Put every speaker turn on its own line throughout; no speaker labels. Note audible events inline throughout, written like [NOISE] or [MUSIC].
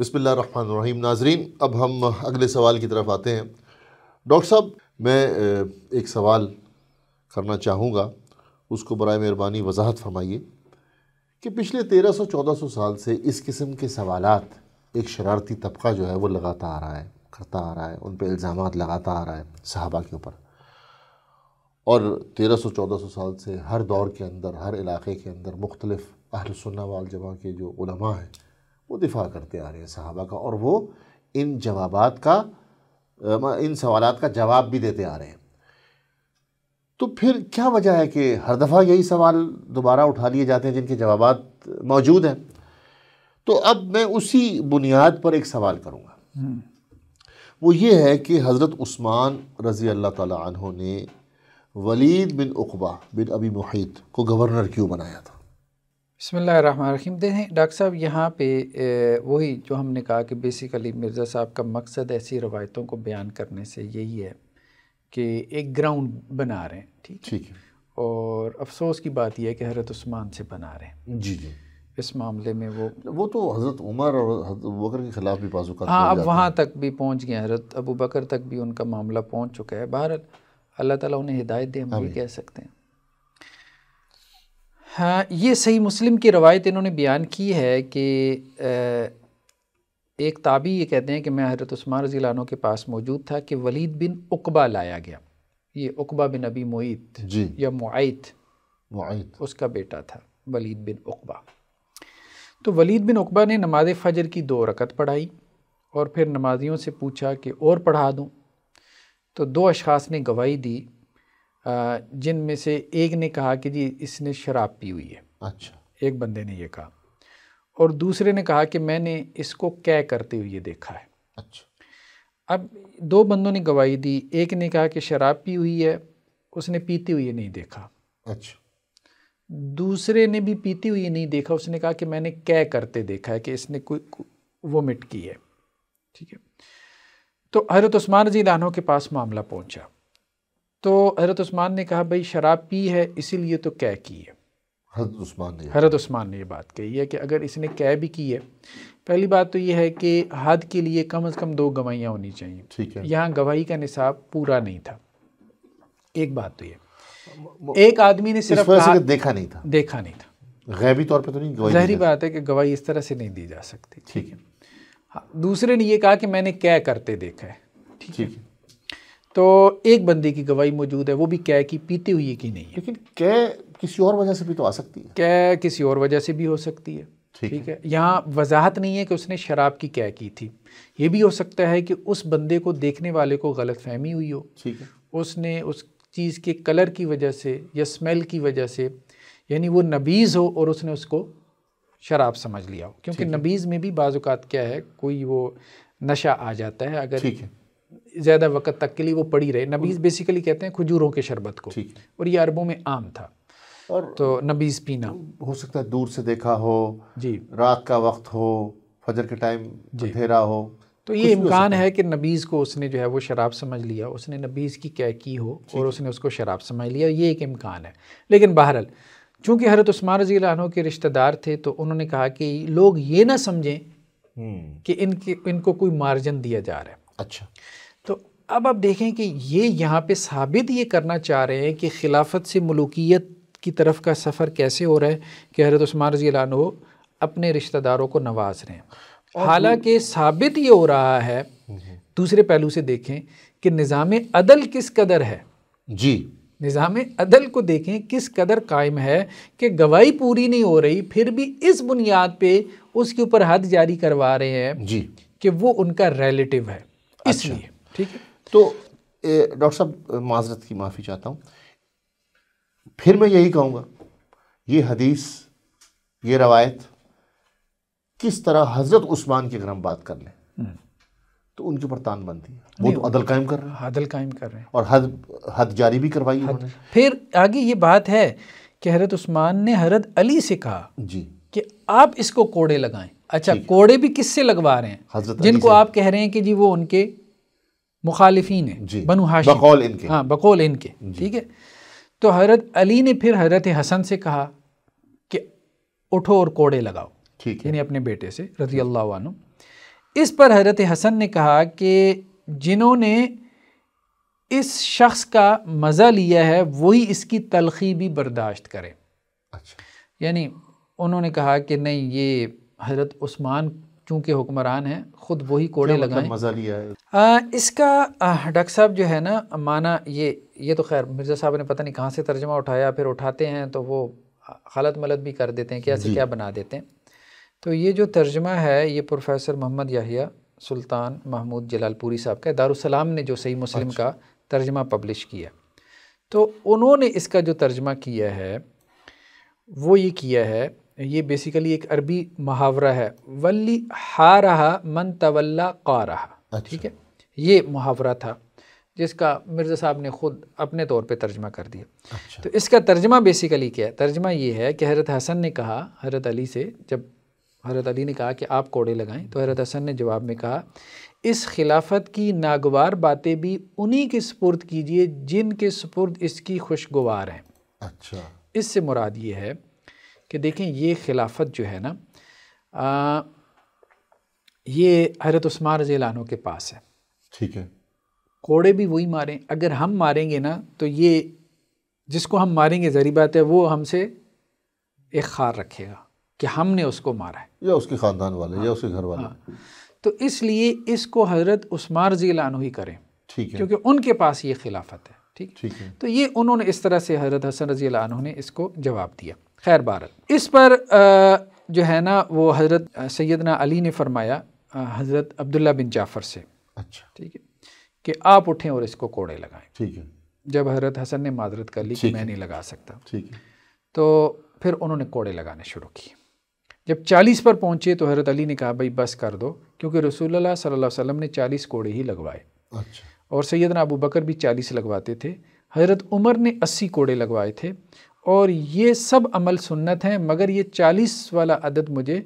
बसमीम नाजरीन अब हम अगले सवाल की तरफ आते हैं डॉक्टर साहब मैं एक सवाल करना चाहूँगा उसको बर मेहरबानी वजाहत फरमाइए कि पिछले तेरह सौ चौदह सौ साल से इस किस्म के सवाल एक शरारती तबका जो है वो लगाता आ रहा है करता आ रहा है उन पर इल्ज़ाम लगाता आ रहा है साहबा के ऊपर और तेरह सौ चौदह सौ साल से हर दौर के अंदर हर इलाके के अंदर मुख्तलिफ़ अहल सुन्ना वाल जमा के जो उलमा हैं वो दिफा करते आ रहे हैं सहाबा का और वो इन जवाबात का इन सवाल का जवाब भी देते आ रहे हैं तो फिर क्या वजह है कि हर दफ़ा यही सवाल दोबारा उठा लिए जाते हैं जिनके जवाब मौजूद हैं तो अब मैं उसी बुनियाद पर एक सवाल करूँगा हम्म। वो ये है कि हज़रत उस्मान रज़ी अल्लाह ताला ने वलीद बिन उकबा बिन अबी मुहित को गवर्नर क्यों बनाया था
बसमीम देखें डॉक्टर साहब यहाँ पे वही जो हमने कहा कि बेसिकली मिर्ज़ा साहब का मकसद ऐसी रवायतों को बयान करने से यही है कि एक ग्राउंड बना रहे हैं ठीक ठीक है और अफसोस की बात यह है कि हरत उस्मान से बना रहे हैं जी जी इस मामले
में वो वो तो हज़रत उमर और बकर के ख़िलाफ़ भी बाजू हाँ अब
वहाँ तक भी पहुँच गए हज़रत अबू बकर तक भी उनका मामला पहुँच चुका है भारत अल्लाह ताला उन्हें हिदायत दे हम भी कह सकते हैं हाँ ये सही मुस्लिम की रवायत इन्होंने बयान की है कि एक ताबी ये कहते हैं कि मैं हजरत उस्मान रजी लानों के पास मौजूद था कि वलीद बिन उकबा लाया गया ये उकबा बिन अबी मोइत या मुआत मुआत उसका बेटा था वलीद बिन उकबा तो वलीद बिन उकबा ने नमाज फजर की दो रकत पढ़ाई और फिर नमाजियों से पूछा कि और पढ़ा दूँ तो दो अशास ने गवाही दी जिनमें से एक ने कहा कि जी इसने शराब पी हुई है अच्छा एक बंदे ने ये कहा और दूसरे ने कहा कि मैंने इसको कै करते हुए देखा है अच्छा अब दो बंदों ने गवाही दी एक ने कहा कि शराब पी हुई है उसने पीते हुए नहीं देखा अच्छा दूसरे ने भी पीती हुई नहीं देखा उसने कहा कि मैंने कै करते देखा है कि इसने कोई वोमिट की है ठीक है तो हजरत उस्मान रजी लानों के पास मामला पहुंचा तो हजरत उस्मान ने कहा भाई शराब पी है इसीलिए तो कै की है
हजरत
उस्मान ने ये बात कही है कि अगर इसने कै भी की है पहली बात तो ये है कि हद के लिए कम से कम दो गवाहियाँ होनी चाहिए ठीक है यहाँ गवाही का निसाब पूरा नहीं था एक बात तो ये एक आदमी ने सिर्फ देखा नहीं
था देखा नहीं था गैबी तौर पर तो नहीं जहरी
बात है कि गवाही इस तरह से नहीं दी जा सकती ठीक है हाँ, दूसरे ने ये कहा कि मैंने कै करते देखा है ठीक है तो एक बंदे की गवाही मौजूद है वो भी कै की पीती हुई की नहीं है लेकिन कै किसी और वजह से भी तो आ सकती है कै किसी और वजह से भी हो सकती है ठीक, है, है। यहाँ वजाहत नहीं है कि उसने शराब की कै की थी ये भी हो सकता है कि उस बंदे को देखने वाले को गलत फहमी हुई हो ठीक है उसने उस चीज़ के कलर की वजह से या स्मेल की वजह से यानी वो नबीज़ हो और उसने उसको शराब समझ लिया हो क्योंकि नबीज़ में भी बाज़ात क्या है कोई वो नशा आ जाता है अगर ठीक है ज़्यादा वक्त तक के लिए वो पड़ी रहे नबीज़ बेसिकली कहते हैं खजूरों के शरबत को और ये अरबों में आम था और तो नबीज़ पीना
हो सकता है दूर से देखा हो जी रात का वक्त हो फजर के टाइम अंधेरा हो
तो ये इम्कान है कि नबीज़ को उसने जो है वो शराब समझ लिया उसने नबीज़ की की हो और उसने उसको शराब समझ लिया ये एक इम्कान है लेकिन बहरहाल चूँकि हरत उस्मान रजी के रिश्तेदार थे तो उन्होंने कहा कि लोग ये ना समझें हम्म। कि इनके इनको कोई मार्जन दिया जा रहा है अच्छा अब आप देखें कि ये यहाँ पे साबित ये करना चाह रहे हैं कि खिलाफत से मलूकियत की तरफ का सफ़र कैसे हो रहा है कि हरत उस्मान रजी लानो अपने रिश्तेदारों को नवाज रहे हैं हालांकि साबित ये हो रहा है दूसरे पहलू से देखें कि निज़ाम अदल किस कदर है जी निज़ाम अदल को देखें किस कदर कायम है कि गवाही पूरी नहीं हो रही फिर भी इस बुनियाद पर उसके ऊपर हद जारी करवा रहे हैं जी कि वो उनका रेलेटिव है अच्छा। इसलिए ठीक है तो डॉक्टर
साहब माजरत की माफ़ी चाहता हूँ फिर मैं यही कहूँगा ये हदीस ये रवायत किस तरह हज़रत उस्मान की अगर हम बात कर लें
हम्म। तो उनके ऊपर है वो तो अदल कायम कर रहे हैं अदल कायम कर रहे हैं और हद हद जारी भी करवाई है फिर आगे ये बात है कि हजरत उस्मान ने हजरत अली से कहा जी कि आप इसको कोड़े लगाएं अच्छा कोड़े भी किससे लगवा रहे हैं जिनको आप कह रहे हैं कि जी वो उनके मुखालफी हैं जी बनु हाशिम बकौल इनके हाँ बकौल इनके ठीक है तो हजरत अली ने फिर हजरत हसन से कहा कि उठो और कोड़े लगाओ ठीक यानी अपने बेटे से रजी अल्लाह इस पर हजरत हसन ने कहा कि जिन्होंने इस शख्स का मज़ा लिया है वही इसकी तलखी भी बर्दाश्त करें अच्छा यानी उन्होंने कहा कि नहीं ये हज़रत उस्मान चूँकि हुक्मरान हैं ख़ुद वही कोड़े मतलब लगाए मज़ा लिया है आ, इसका डॉक्टर साहब जो है ना माना ये ये तो खैर मिर्ज़ा साहब ने पता नहीं कहाँ से तर्जमा उठाया फिर उठाते हैं तो वो गलत मलत भी कर देते हैं क्या से क्या बना देते हैं तो ये जो तर्जमा है ये प्रोफेसर मोहम्मद याहिया सुल्तान महमूद जलालपुरी साहब का दारुसलाम ने जो सही मुस्लिम अच्छा। का तर्जमा पब्लिश किया तो उन्होंने इसका जो तर्जमा किया है वो ये किया है ये बेसिकली एक अरबी मुहावरा है वल्ली हा रहा मन तवल्ला का रहा अच्छा। ठीक है ये मुहावरा था जिसका मिर्ज़ा साहब ने ख़ुद अपने तौर पे तर्जमा कर दिया अच्छा। तो इसका तर्जमा बेसिकली क्या है तर्जमा ये है कि हज़रत हसन ने कहा हज़रत अली से जब हज़रत अली ने कहा कि आप कोड़े लगाएं तो हज़रत हसन ने जवाब में कहा इस खिलाफत की नागवार बातें भी उन्हीं के सपुर्द कीजिए जिनके सपुर्द इसकी खुशगवार हैं अच्छा इससे मुराद ये है कि देखें ये खिलाफत जो है ना आ, ये हजरत उस्मान रजी लानों के पास है ठीक है कोड़े भी वही मारें अगर हम मारेंगे ना तो ये जिसको हम मारेंगे जरी बात है वो हमसे एक खार रखेगा कि हमने उसको मारा है
या उसके ख़ानदान वाले हाँ, या उसके घर वाले हाँ,
तो इसलिए इसको हजरत उस्मान रजी लानो ही करें ठीक है क्योंकि उनके पास ये खिलाफत है ठीक ठीक है तो ये उन्होंने इस तरह से हजरत हसन रजी ने इसको जवाब दिया खैर भारत इस पर जो है ना वो हज़रत सैदना अली ने फरमाया हज़रत अब्दुल्ला बिन जाफ़र से अच्छा ठीक है कि आप उठें और इसको कोड़े लगाएं ठीक है जब हज़रत हसन ने माजरत कर ली कि मैं नहीं लगा सकता ठीक है तो फिर उन्होंने कोड़े लगाने शुरू किए जब चालीस पर पहुँचे तो हज़रत अली ने कहा भाई बस कर दो क्योंकि रसूलुल्लाह सल्लल्लाहु अलैहि वसल्लम ने चालीस कोड़े ही लगवाए अच्छा और सैदना अबू बकर भी चालीस लगवाते थे हज़रत उमर ने अस्सी कोड़े लगवाए थे और ये सब अमल सुन्नत हैं मगर ये चालीस वाला अदद मुझे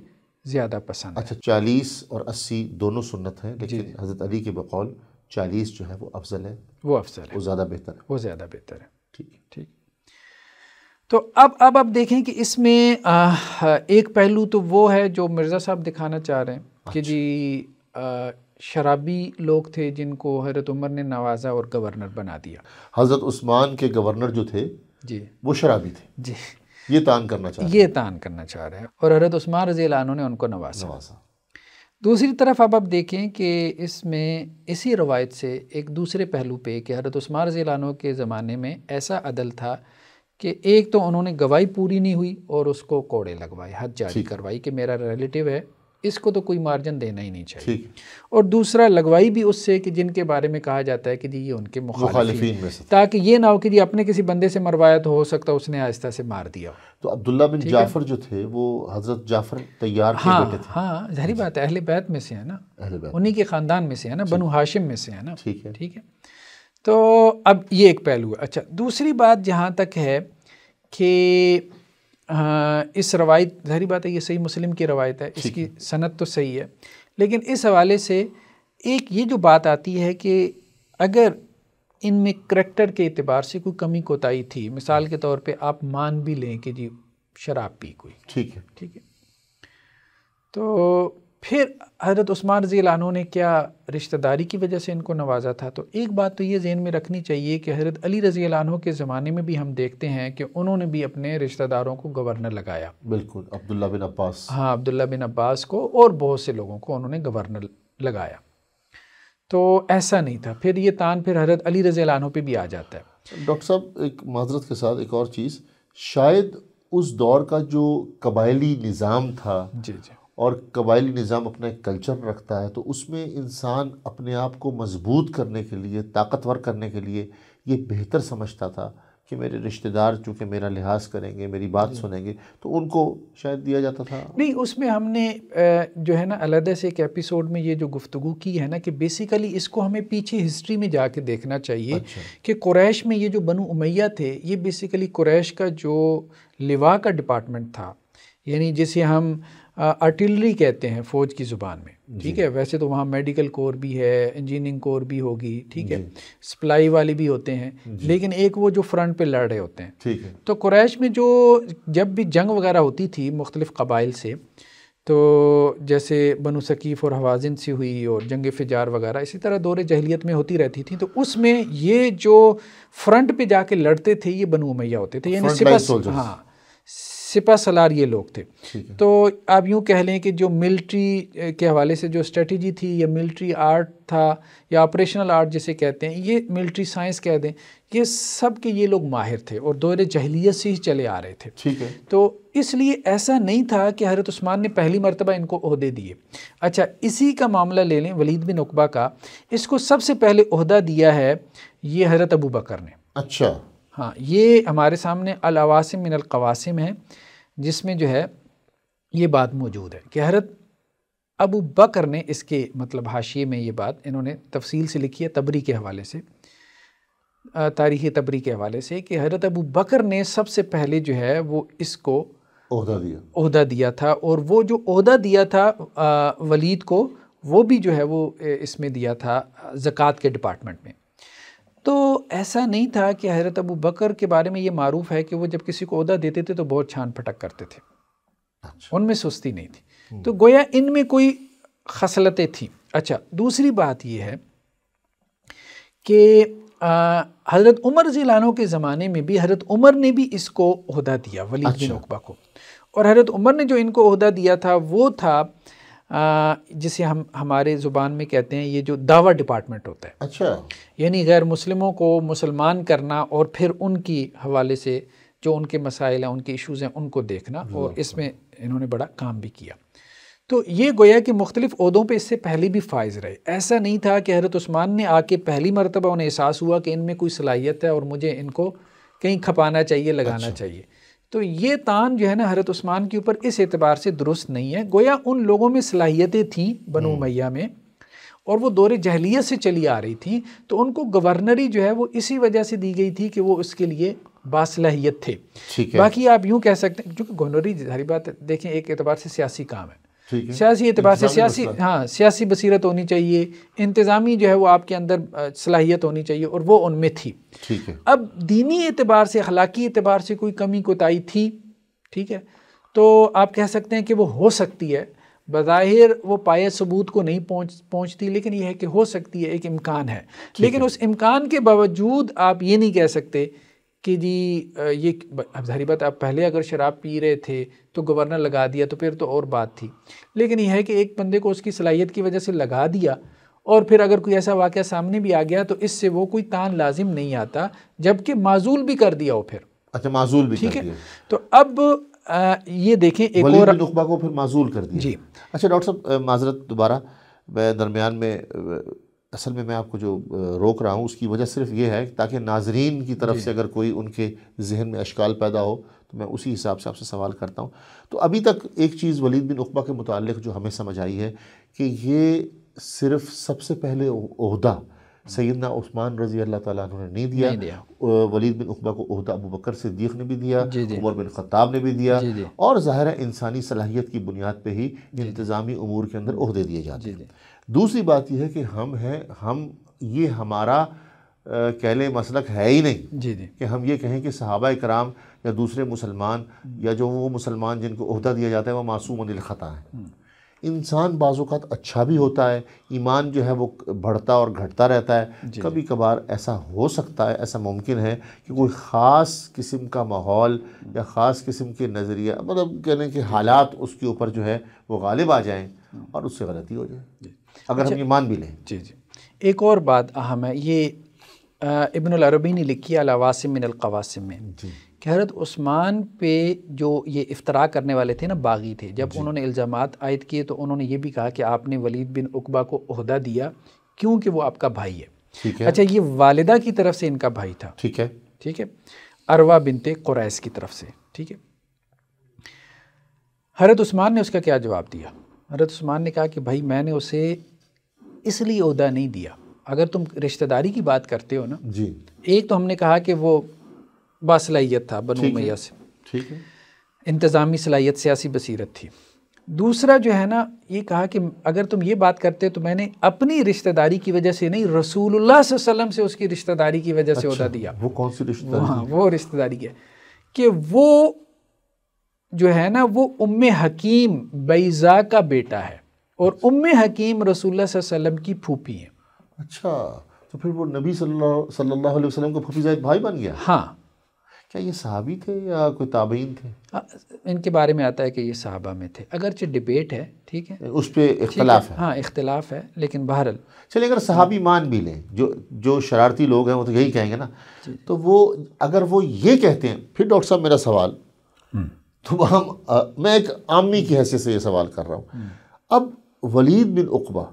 ज़्यादा पसंद अच्छा चालीस और
अस्सी दोनों सुन्नत हैं लेकिन हज़रत अली के बकौल चालीस जो है वो अफजल है वो अफजल है वो ज़्यादा बेहतर है वो ज़्यादा बेहतर है ठीक ठीक
तो अब अब आप देखें कि इसमें एक पहलू तो वो है जो मिर्ज़ा साहब दिखाना चाह रहे हैं अच्छा। कि जी शराबी लोग थे जिनको हजरत उमर ने नवाजा और गवर्नर बना दिया
हज़रत उस्मान के गवर्नर जो थे जी वो शराबी थे जी ये तान करना चाह ये
तान करना चाह रहे हैं और हरत उस्मान रजी ने उनको नवाजा नवाजा दूसरी तरफ अब आप देखें कि इसमें इसी रवायत से एक दूसरे पहलू पे कि हरत उस्मान रजी के ज़माने में ऐसा अदल था कि एक तो उन्होंने गवाही पूरी नहीं हुई और उसको कोड़े लगवाए हद जारी करवाई कि मेरा रिलेटिव है इसको तो कोई मार्जिन देना ही नहीं चाहिए और दूसरा लगवाई भी उससे कि जिनके बारे में कहा जाता है कि जी ये उनके मुखालिफिन ताकि ये ना हो कि जी अपने किसी बंदे से मरवाया तो हो सकता उसने आहिस्ता से मार दिया तो अब्दुल्ला
बिन जाफर जो थे वो हज़रत जाफर तैयार हाँ थे
हाँ जहरी बात है अहल बैत में से है ना उन्हीं के ख़ानदान में से है ना बनु हाशिम में से है ना ठीक है ठीक है तो अब ये एक पहलू है अच्छा दूसरी बात जहाँ तक है कि इस रवायत जहरी बात है ये सही मुस्लिम की रवायत है इसकी सनत तो सही है लेकिन इस हवाले से एक ये जो बात आती है कि अगर इनमें करेक्टर के अतबार से कोई कमी कोताही थी मिसाल के तौर पे आप मान भी लें कि जी शराब पी कोई ठीक है ठीक है तो फिर हज़रत उस्मान रजी लानों ने क्या रिश्तेदारी की वजह से इनको नवाजा था तो एक बात तो ये जहन में रखनी चाहिए कि हज़रत अली रजी लानों के ज़माने में भी हम देखते हैं कि उन्होंने भी अपने रिश्तेदारों को गवर्नर लगाया बिल्कुल अब्दुल्ला बिन अब्बास हाँ अब्दुल्ला बिन अब्बास को और बहुत से लोगों को उन्होंने गवर्नर लगाया तो ऐसा नहीं था फिर ये तान फिर हजरत अली रजी लानों पर भी
आ जाता है डॉक्टर साहब एक
माजरत के साथ एक और चीज़
शायद उस दौर का जो कबायली निज़ाम था जी जी और कबायली निज़ाम अपना एक कल्चर रखता है तो उसमें इंसान अपने आप को मजबूत करने के लिए ताकतवर करने के लिए ये बेहतर समझता था कि मेरे रिश्तेदार चूँकि मेरा लिहाज करेंगे मेरी बात सुनेंगे
तो उनको शायद दिया जाता था नहीं उसमें हमने जो है ना अलहदा से एक एपिसोड में ये जो गुफ्तु की है ना कि बेसिकली इसको हमें पीछे हिस्ट्री में के देखना चाहिए अच्छा। कि क्रैश में ये जो बनु उमैया थे ये बेसिकली क्रैश का जो लिवा का डिपार्टमेंट था यानी जिसे हम आर्टिलरी कहते हैं फ़ौज की ज़ुबान में ठीक है वैसे तो वहाँ मेडिकल कोर भी है इंजीनियरिंग कोर भी होगी ठीक है सप्लाई वाले भी होते हैं लेकिन एक वो जो फ्रंट पे लड़ रहे होते हैं ठीक है तो कुरैश में जो जब भी जंग वगैरह होती थी मुख्तलिफ़ कबाइल से तो जैसे बनु सकीफ़ और हवाजिन से हुई और जंग फिजार वगैरह इसी तरह दौरे जहलीत में होती रहती थी तो उसमें ये जो फ्रंट पे जाके लड़ते थे ये बनु उमैया होते थे यानी सिपा हाँ सिपा सलार ये लोग थे तो आप यूँ कह लें कि जो मिलिट्री के हवाले से जो स्ट्रेटजी थी या मिलिट्री आर्ट था या ऑपरेशनल आर्ट जिसे कहते हैं ये मिलिट्री साइंस कह दें ये सब के ये लोग माहिर थे और दौर जहलीत से ही चले आ रहे थे ठीक है तो इसलिए ऐसा नहीं था कि हरत उस्मान ने पहली मरतबा इनको अहदे दिए अच्छा इसी का मामला ले लें वलीद बिन अकबा का इसको सबसे पहले अहदा दिया है ये हजरत अबू बकर ने अच्छा हाँ ये हमारे सामने अलवासम मिनलवासम है जिसमें जो है ये बात मौजूद है कि हरत अबू बकर ने इसके मतलब हाशिए में ये बात इन्होंने तफसील से लिखी है तबरी के हवाले से तारीख़ तबरी के हवाले से कि हजरत अबू बकर ने सबसे पहले जो है वो इसको ओहदा दिया ओहदा दिया था और वो जो ओहदा दिया था वलीद को वो भी जो है वो इसमें दिया था ज़क़़त के डिपार्टमेंट में तो ऐसा नहीं था कि हज़रत अबू बकर के बारे में ये मारूफ है कि वो जब किसी को अहदा देते थे तो बहुत छान फटक करते थे अच्छा। उनमें सुस्ती नहीं थी हम्म। तो गोया इनमें कोई खसलतें थी अच्छा दूसरी बात यह है कि हज़रत उमर ज़िलानों के ज़माने में भी हज़रत उमर ने भी इसको अहदा दिया वली अच्छा। बिन उकबा को और हज़रत उमर ने जो इनको अहदा दिया था वो था जिसे हम हमारे ज़ुबान में कहते हैं ये जो दावा डिपार्टमेंट होता है अच्छा यानी गैर मुस्लिमों को मुसलमान करना और फिर उनकी हवाले से जो उनके मसाइल हैं उनके इश्यूज़ हैं उनको देखना और इसमें इन्होंने बड़ा काम भी किया तो ये गोया कि मुख्तलिफ अहदों पर इससे पहले भी फायज रहे ऐसा नहीं था कि हजरत उस्मान ने आके पहली मरतबा उन्हें एहसास हुआ कि इनमें कोई सलाहियत है और मुझे इनको कहीं खपाना चाहिए लगाना अच्छा। चाहिए तो ये तान जो है ना हरत उस्मान के ऊपर इस एतबार से दुरुस्त नहीं है गोया उन लोगों में सलाहियतें थीं बनो हम्म। मैया में और वो दौरे जहलीत से चली आ रही थी तो उनको गवर्नरी जो है वो इसी वजह से दी गई थी कि वो उसके लिए बासलाहियत थे बाकी आप यूँ कह सकते हैं क्योंकि गवर्नरी सारी बात देखें एक एतबार से सियासी काम है सियासी एतबार से सियासी हाँ सियासी बसीरत होनी चाहिए इंतज़ामी जो है वो आपके अंदर सलाहियत होनी चाहिए और वो उनमें थी ठीक है अब दीनी एतबार से अखलाकी एतबार से कोई कमी कोताही थी ठीक है तो आप कह सकते हैं कि वो हो सकती है बज़ाहिर वो पाए सबूत को नहीं पहुंच पहुंचती लेकिन यह है कि हो सकती है एक इम्कान है लेकिन है। उस इम्कान के बावजूद आप ये नहीं कह सकते कि जी ये अब बात आप पहले अगर शराब पी रहे थे तो गवर्नर लगा दिया तो फिर तो और बात थी लेकिन यह है कि एक बंदे को उसकी सलाहियत की वजह से लगा दिया और फिर अगर कोई ऐसा वाक़ सामने भी आ गया तो इससे वो कोई तान लाजिम नहीं आता जबकि माजूल भी कर दिया हो फिर अच्छा माजूल भी ठीक है तो अब आ, ये देखें एक और नुकबा को फिर माजूल कर दिया जी अच्छा डॉक्टर साहब माजरत दोबारा
मैं दरमियान में असल में मैं आपको जो रोक रहा हूँ उसकी वजह सिर्फ ये है ताकि नाजरीन की तरफ से अगर कोई उनके जहन में अशकाल पैदा हो तो मैं उसी हिसाब से आपसे सवाल करता हूँ तो अभी तक एक चीज़ वलीद बिन उकबा के मुतल जो हमें समझ आई है कि ये सिर्फ सबसे पहले अहदा सैदना उस्मान रजी अल्लाह ताला ने नहीं दिया, नहीं दिया। वलीद बिन उकबा को अहदा अबू बकर सिद्दीक ने भी दिया उमर बिन ख़त्ताब ने भी दिया और ज़ाहिर इंसानी सलाहियत की बुनियाद पर ही इंतज़ामी अमूर के अंदर अहदे दिए जाते हैं दूसरी बात यह है कि हम हैं हम ये हमारा कह लें मसलक है ही नहीं कि हम ये कहें कि सहाबा कराम या दूसरे मुसलमान हम्म। या जो वो मुसलमान जिनको अहदा दिया जाता है वह मासूम अनिल ख़ता है हम्म। इंसान बाज़ात अच्छा भी होता है ईमान जो है वो बढ़ता और घटता रहता है कभी कभार ऐसा हो सकता है ऐसा मुमकिन है कि कोई ख़ास किस्म का माहौल या ख़ास किस्म के नज़रिया मतलब कह लें कि हालात उसके ऊपर जो है वो गालिब आ जाएँ हाँ। और उससे गलती हो जाए
अगर हम अच्छा। ईमान भी लें जी जी एक और बात अहम है ये इबन अरबी ने लिखी अलावासिम मिनलवासिम में कि हरत उस्मान पे जो ये इफ्तरा करने वाले थे ना बागी थे जब उन्होंने इल्ज़ाम आयद किए तो उन्होंने ये भी कहा कि आपने वलीद बिन उकबा को अहदा दिया क्योंकि वो आपका भाई है ठीक है अच्छा ये वालदा की तरफ से इनका भाई था ठीक है ठीक है अरवा बिनते क्रैस की तरफ से ठीक है हरत उस्मान ने उसका क्या जवाब दिया हरत उस्मान ने कहा कि भाई मैंने उसे इसलिए अहदा नहीं दिया अगर तुम रिश्तेदारी की बात करते हो ना जी एक तो हमने कहा कि वो बासलाहियत था बनो मैया से ठीक है इंतज़ामी सलाहियत सियासी बसीरत थी दूसरा जो है ना ये कहा कि अगर तुम ये बात करते तो मैंने अपनी रिश्तेदारी की वजह से नहीं रसूलुल्लाह वसल्लम से उसकी रिश्तेदारी की वजह से उदा अच्छा, दिया वो कौन सी रिश्तेदारी हाँ वो रिश्तेदारी है कि वो जो है ना वो उम हकीम बैज़ा का बेटा है और अच्छा। उम हकीम रसूलुल्लाह वसल्लम की फूफी है अच्छा तो फिर वो नबी सल्लल्लाहु अलैहि वसल्लम को फूफी जायद भाई बन गया हाँ क्या ये सहाबी थे या कोई ताबीन थे आ, इनके बारे में आता है कि ये सहाबा में थे अगरचे डिबेट है ठीक है उस पर इख्तलाफ है हाँ इख्तलाफ है
लेकिन बहरल चलिए अगर सहाबी हाँ। मान भी लें जो जो शरारती लोग हैं वो तो यही कहेंगे ना तो वो अगर वो ये कहते हैं फिर डॉक्टर साहब मेरा सवाल हम्म। तो हम मैं एक आमी की हैसियत से ये सवाल कर रहा हूँ हम्म। अब वलीद बिन उकबा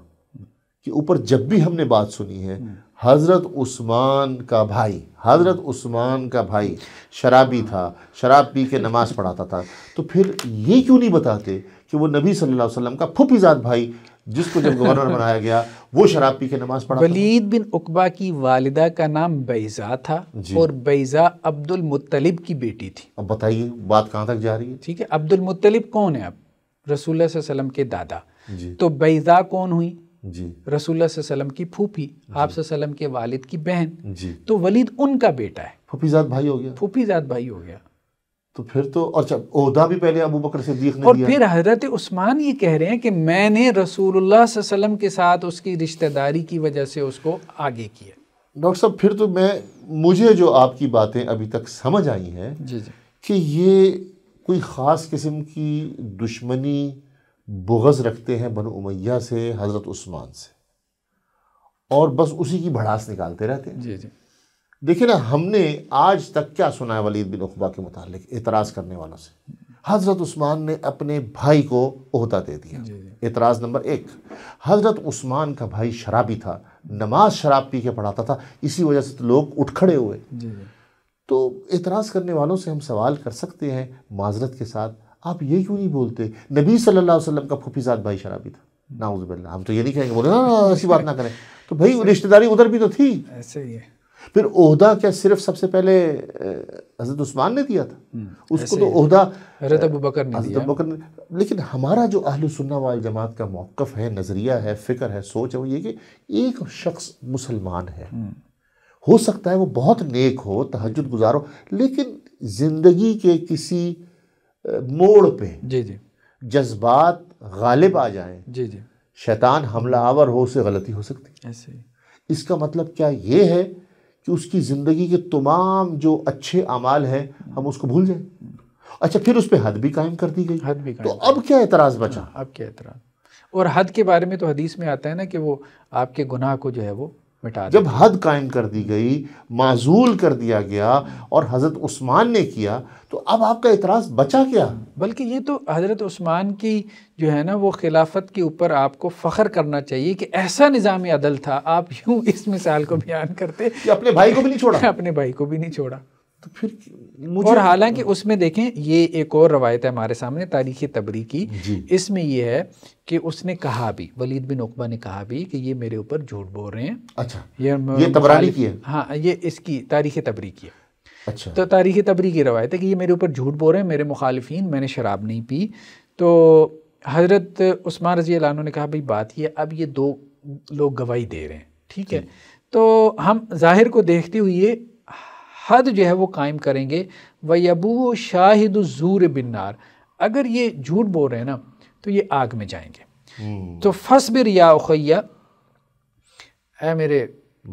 के ऊपर जब भी हमने बात सुनी है हम्म। हज़रत उस्मान का भाई हज़रत हम्म। उस्मान का भाई शराबी हम्म। था शराब पी के नमाज़ पढ़ाता था तो फिर ये क्यों नहीं बताते कि वो नबी सल्लल्लाहु अलैहि वसल्लम का फुफीजाद भाई जिसको जब गवर्नर [LAUGHS] बनाया गया वो शराब पी के नमाज पढ़ा वलीद
बिन उकबा की वालिदा का नाम बैज़ा था और बैज़ा अब्दुल मुत्तलिब की बेटी थी अब बताइए बात कहाँ तक जा रही है ठीक है अब्दुल मुत्तलिब कौन है अब रसूल वसल्लम के दादा तो बैज़ा कौन हुई रसुल्लाम की फूफी आप के वालिद की बहन जी तो वलीद उनका बेटा है फूफीजाद भाई हो गया फूफीजाद भाई हो गया
तो फिर तो अच्छा भी पहले अबू बकर से ने और फिर
हजरत उस्मान ये कह रहे हैं कि मैंने रसूलुल्लाह वसलम के साथ उसकी रिश्तेदारी की वजह से उसको आगे किया डॉक्टर साहब फिर तो मैं
मुझे जो आपकी बातें अभी तक समझ आई हैं जी जी कि ये कोई ख़ास किस्म की दुश्मनी बुगज़ रखते हैं बन उमैया से हज़रत उस्मान से और बस उसी की भड़ास निकालते रहते हैं जी जी देखिए ना हमने आज तक क्या सुना है वलीद बिन उखबा के मुतालिक एतराज़ करने वालों से हज़रत उस्मान ने अपने भाई को अहदा दे दिया एतराज़ नंबर एक हज़रत उस्मान का भाई शराबी था नमाज शराब पी के पढ़ाता था इसी वजह से तो लोग उठ खड़े हुए तो एतराज़ करने वालों से हम सवाल कर सकते हैं माजरत के साथ आप ये क्यों नहीं बोलते नबी सल्लल्लाहु अलैहि का फूफीजाद भाई शराबी था नाउजबिल्ला हम तो ये नहीं कहेंगे बोले ना हाँ, ऐसी बात ना करें तो भाई रिश्तेदारी उधर भी तो थी ऐसे ही है फिर ओहदा क्या सिर्फ सबसे पहले हज़रत उस्मान ने दिया था
हम्म, उसको तो ओहदा हज़रत अबू बकर ने हज़रत अबू बकर
ने लेकिन हमारा जो अहल सुन्ना वाल जमात का मौक़ है नज़रिया है फ़िक्र है सोच है वो ये कि एक शख्स मुसलमान है हम्म। हो सकता है वो बहुत नेक हो तहजद गुजार हो लेकिन ज़िंदगी के किसी मोड़ पे जी जी जज्बात गालिब आ जाए जी जी शैतान हमला आवर हो उसे गलती हो सकती है ऐसे इसका मतलब क्या ये है कि उसकी ज़िंदगी के तमाम जो अच्छे अमाल हैं हम उसको भूल जाएं अच्छा फिर उस पर हद भी कायम
कर दी गई हद भी तो अब क्या एतराज़ बचा अब क्या एतराज़ और हद के बारे में तो हदीस में आता है ना कि वो आपके गुनाह को जो है वो मिटा जब
हद कायम कर दी गई माजूल
कर दिया गया और हज़रत उस्मान ने किया तो अब आपका इतराज़ बचा क्या बल्कि ये तो हज़रत उस्मान की जो है ना वो खिलाफत के ऊपर आपको फ़ख्र करना चाहिए कि ऐसा निज़ाम अदल था आप यूँ इस मिसाल को बयान करते अपने भाई को भी नहीं छोड़ा [LAUGHS] अपने भाई को भी नहीं छोड़ा तो फिर मुझे और हालांकि उसमें देखें ये एक और रवायत है हमारे सामने तारीख तबरी की इसमें यह है कि उसने कहा भी वलीद बिन उकबा ने कहा भी कि ये मेरे ऊपर झूठ बोल रहे हैं अच्छा ये, ये तबरानी की है हाँ ये इसकी तारीख तबरी की है अच्छा तो तारीख तबरी की रवायत है कि ये मेरे ऊपर झूठ बोल रहे हैं मेरे मुखालफी मैंने शराब नहीं पी तो हज़रत उस्मान रजी ने कहा भाई बात यह अब ये दो लोग गवाही दे रहे हैं ठीक है तो हम जाहिर को देखते हुए हद जो है वो कायम करेंगे यबू शाहिद जूर बिनार अगर ये झूठ बोल रहे हैं ना तो ये आग में जाएंगे हम्म। तो फस बिर या उखैया है मेरे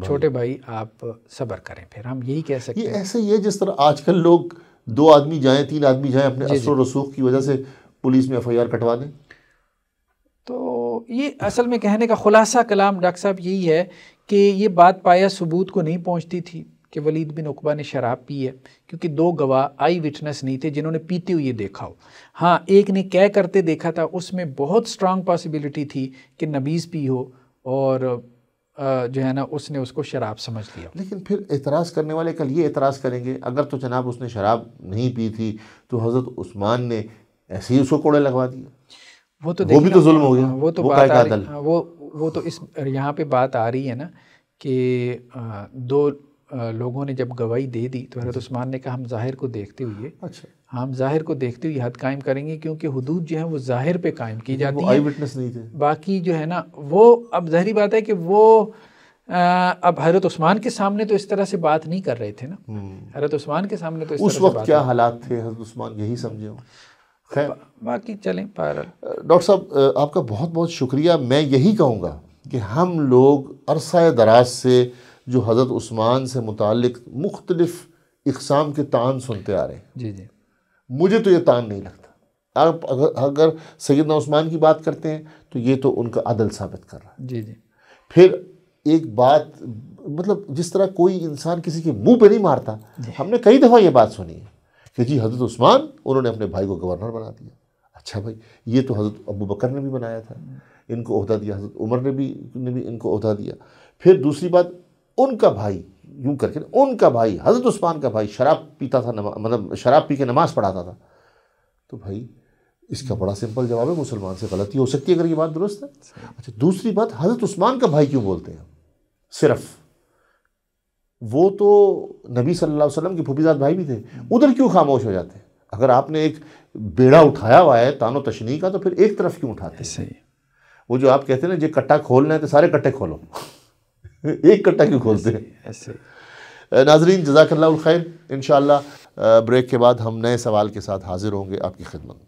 छोटे भाई आप सबर करें फिर हम यही कह सकते हैं
ऐसे ही है जिस तरह आजकल लोग दो आदमी जाएं तीन आदमी जाएं अपने असर रसूख की वजह से पुलिस में एफ आई आर कटवा दें
तो ये असल में कहने का खुलासा कलाम डॉक्टर साहब यही है कि ये बात पाया सबूत को नहीं पहुंचती थी कि वलीद बिन उकबा ने शराब पी है क्योंकि दो गवाह आई विटनेस नहीं थे जिन्होंने पीते हुए देखा हो हाँ एक ने कह करते देखा था उसमें बहुत स्ट्रांग पॉसिबिलिटी थी कि नबीज़ पी हो और जो है ना उसने उसको शराब समझ लिया लेकिन फिर एतराज़ करने वाले
कल ये एतराज़ करेंगे अगर तो जनाब उसने शराब नहीं पी थी तो हज़रत उस्मान ने ऐसे ही उसको कोड़े लगवा दिया वो तो वो भी तो जुल्म हो गया वो तो वो बात आ रही,
हाँ, वो वो तो इस यहाँ पे बात आ रही है ना कि दो लोगों ने जब गवाही दे दी तो हजरत उस्मान ने कहा हम ज़ाहिर को देखते हुए अच्छा हम ज़ाहिर को देखते हुए हद कायम करेंगे क्योंकि हदूद जो है वो ज़ाहिर पे कायम की जाती है विटनेस नहीं थे बाकी जो है ना वो अब जहरी बात है कि वो अब हजरत उस्मान के सामने तो इस तरह से बात नहीं कर रहे थे ना हम्म। हजरत उस्मान के सामने तो उस वक्त क्या
हालात थे हजरत उस्मान यही समझे खैर बाकी चलें पार डॉक्टर साहब आपका बहुत बहुत शुक्रिया मैं यही कहूँगा कि हम लोग अरसा दराज से जो हज़रत उस्मान से मुतक मुख्तलफ़ इकसाम के तान सुनते आ रहे हैं जी जी मुझे तो ये तान नहीं लगता आप अगर अगर सैदना उस्मान की बात करते हैं तो ये तो उनका अदल साबित कर रहा है जी जी फिर एक बात मतलब जिस तरह कोई इंसान किसी के मुंह पे नहीं मारता हमने कई दफ़ा ये बात सुनी है कि जी हज़रत उस्मान उन्होंने अपने भाई को गवर्नर बना दिया अच्छा भाई ये तो हज़रत अबू बकर ने भी बनाया था इनको अहदा दिया हज़रत उमर ने भी ने भी इनको अहदा दिया फिर दूसरी बात उनका भाई यूं करके उनका भाई हज़रत उस्मान का भाई शराब पीता था मतलब शराब पी के नमाज़ पढ़ाता था तो भाई इसका बड़ा सिंपल जवाब है मुसलमान से गलती हो सकती है अगर ये बात दुरुस्त है अच्छा दूसरी बात हज़रत उस्मान का भाई क्यों बोलते हैं सिर्फ वो तो नबी सल्लल्लाहु अलैहि वसल्लम के फूफीजात भाई भी थे उधर क्यों खामोश हो जाते हैं अगर आपने एक बेड़ा उठाया हुआ है तानो तशनी का तो फिर एक तरफ क्यों उठाते हैं सही वो जो आप कहते हैं ना जो कट्टा खोलना है तो सारे कट्टे खोलो एक कट्टा क्यों खोलते हैं ऐसे नाजरीन जजाकल्ला खैर इन ब्रेक के बाद हम नए सवाल के साथ हाजिर होंगे आपकी खिदमत